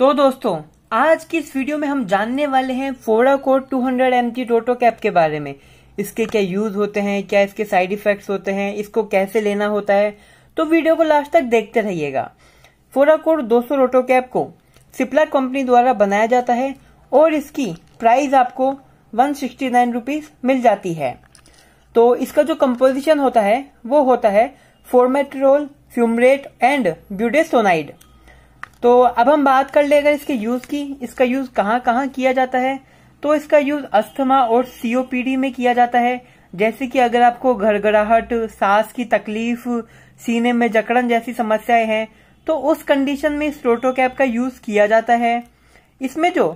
तो दोस्तों आज की इस वीडियो में हम जानने वाले हैं फोड़ा code two hundred M G टोटो कैप के बारे में इसके क्या यूज होते हैं क्या इसके साइड इफेक्ट्स होते हैं इसको कैसे लेना होता है तो वीडियो को लास्ट तक देखते रहिएगा फोड़ा कोड दो सौ रोटो कैप को सिप्ला कंपनी द्वारा बनाया जाता है और इसकी प्राइस आपको वन सिक्सटी नाइन रुपीज मिल जाती है तो इसका जो कंपोजिशन होता है वो होता है फोरमेट्रोल फ्यूमरेट एंड ब्यूडेसोनाइड तो अब हम बात कर लेगा इसके यूज की इसका यूज कहाँ कहाँ किया जाता है तो इसका यूज अस्थमा और सीओपीडी में किया जाता है जैसे कि अगर आपको घरघराहट सांस की तकलीफ सीने में जकड़न जैसी समस्याएं हैं तो उस कंडीशन में इस प्रोटोकैप का यूज किया जाता है इसमें जो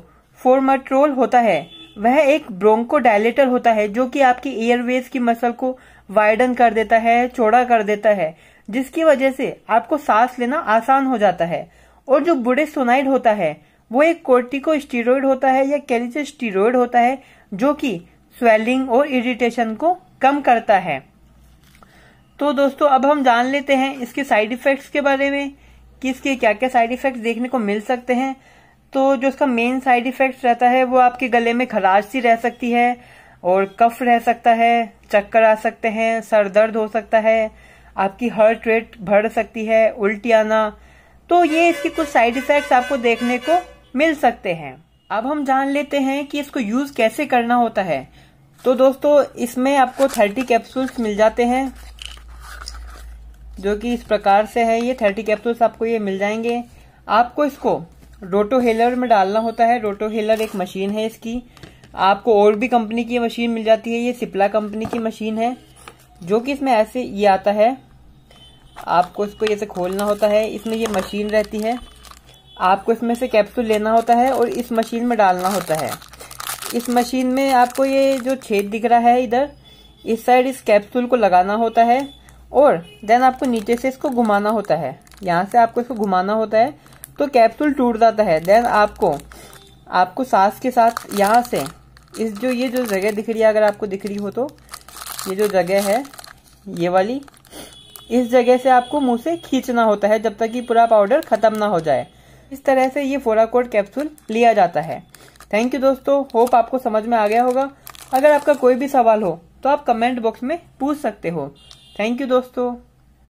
फोर्माट्रोल होता है वह एक ब्रोंकोडायलेटर होता है जो कि आपकी एयरवेज की मसल को वाइडन कर देता है चौड़ा कर देता है जिसकी वजह से आपको सांस लेना आसान हो जाता है और जो बुडेसोनाइड होता है वो एक कोर्टिको स्टीरोइड होता है या कैलिचो स्टीरोइड होता है जो कि स्वेलिंग और इरिटेशन को कम करता है तो दोस्तों अब हम जान लेते हैं इसके साइड इफेक्ट्स के बारे में कि इसके क्या क्या साइड इफेक्ट्स देखने को मिल सकते हैं तो जो इसका मेन साइड इफेक्ट रहता है वो आपके गले में खराश सी रह सकती है और कफ रह सकता है चक्कर आ सकते हैं सर दर्द हो सकता है आपकी हर्ट रेट बढ़ सकती है उल्टी आना तो ये इसके कुछ साइड इफेक्ट आपको देखने को मिल सकते हैं अब हम जान लेते हैं कि इसको यूज कैसे करना होता है तो दोस्तों इसमें आपको थर्टी कैप्सूल्स मिल जाते हैं जो कि इस प्रकार से है ये थर्टी कैप्सूल्स आपको ये मिल जाएंगे आपको इसको रोटो हेलर में डालना होता है रोटो हेलर एक मशीन है इसकी आपको और भी कंपनी की मशीन मिल जाती है ये सिप्ला कंपनी की मशीन है जो कि इसमें ऐसे ये आता है आपको इसको ऐसे खोलना होता है इसमें ये मशीन रहती है आपको इसमें से कैप्सूल लेना होता है और इस मशीन में डालना होता है इस मशीन में आपको ये जो छेद दिख रहा है इधर इस साइड इस कैप्सूल को लगाना होता है और देन आपको नीचे से इसको घुमाना होता है यहाँ से आपको इसको घुमाना होता है तो कैप्सूल टूट जाता है देन आपको आपको सांस के साथ यहाँ से इस जो ये जो जगह दिख रही है अगर आपको दिख रही हो तो ये जो जगह है ये वाली इस जगह से आपको मुंह से खींचना होता है जब तक कि पूरा पाउडर खत्म ना हो जाए इस तरह से ये फोराकोड कैप्सूल लिया जाता है थैंक यू दोस्तों होप आपको समझ में आ गया होगा अगर आपका कोई भी सवाल हो तो आप कमेंट बॉक्स में पूछ सकते हो थैंक यू दोस्तों